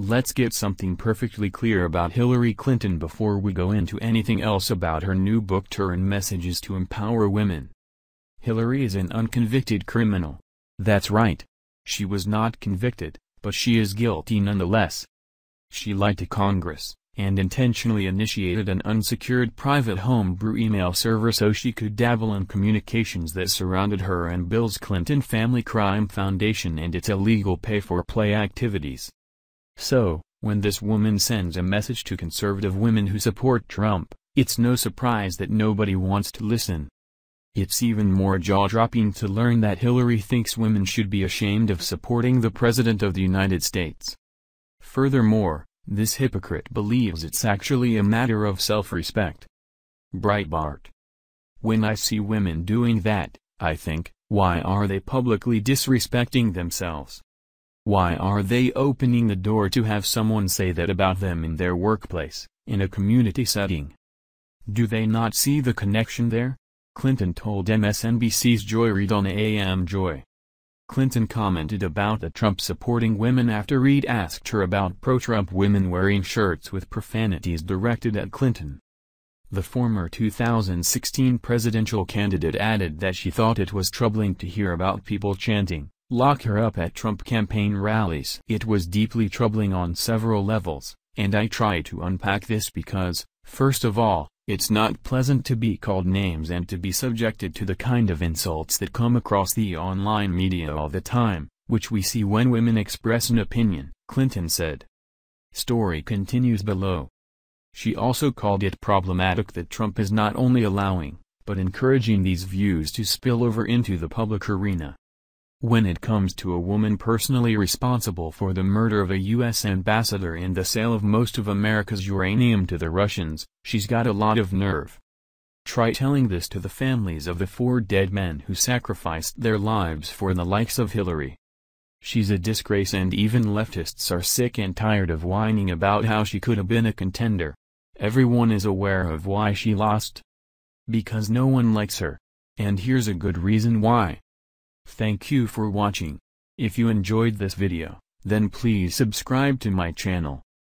Let's get something perfectly clear about Hillary Clinton before we go into anything else about her new book Turn Messages to Empower Women. Hillary is an unconvicted criminal. That's right. She was not convicted, but she is guilty nonetheless. She lied to Congress, and intentionally initiated an unsecured private homebrew email server so she could dabble in communications that surrounded her and Bill's Clinton Family Crime Foundation and its illegal pay-for-play activities. So, when this woman sends a message to conservative women who support Trump, it's no surprise that nobody wants to listen. It's even more jaw-dropping to learn that Hillary thinks women should be ashamed of supporting the President of the United States. Furthermore, this hypocrite believes it's actually a matter of self-respect. Breitbart. When I see women doing that, I think, why are they publicly disrespecting themselves? Why are they opening the door to have someone say that about them in their workplace, in a community setting? Do they not see the connection there? Clinton told MSNBC's Joy Reid on AM Joy. Clinton commented about the Trump supporting women after Reid asked her about pro-Trump women wearing shirts with profanities directed at Clinton. The former 2016 presidential candidate added that she thought it was troubling to hear about people chanting, lock her up at Trump campaign rallies. It was deeply troubling on several levels, and I try to unpack this because, first of all, it's not pleasant to be called names and to be subjected to the kind of insults that come across the online media all the time, which we see when women express an opinion, Clinton said. Story continues below. She also called it problematic that Trump is not only allowing, but encouraging these views to spill over into the public arena. When it comes to a woman personally responsible for the murder of a U.S. ambassador and the sale of most of America's uranium to the Russians, she's got a lot of nerve. Try telling this to the families of the four dead men who sacrificed their lives for the likes of Hillary. She's a disgrace and even leftists are sick and tired of whining about how she could have been a contender. Everyone is aware of why she lost. Because no one likes her. And here's a good reason why. Thank you for watching. If you enjoyed this video, then please subscribe to my channel.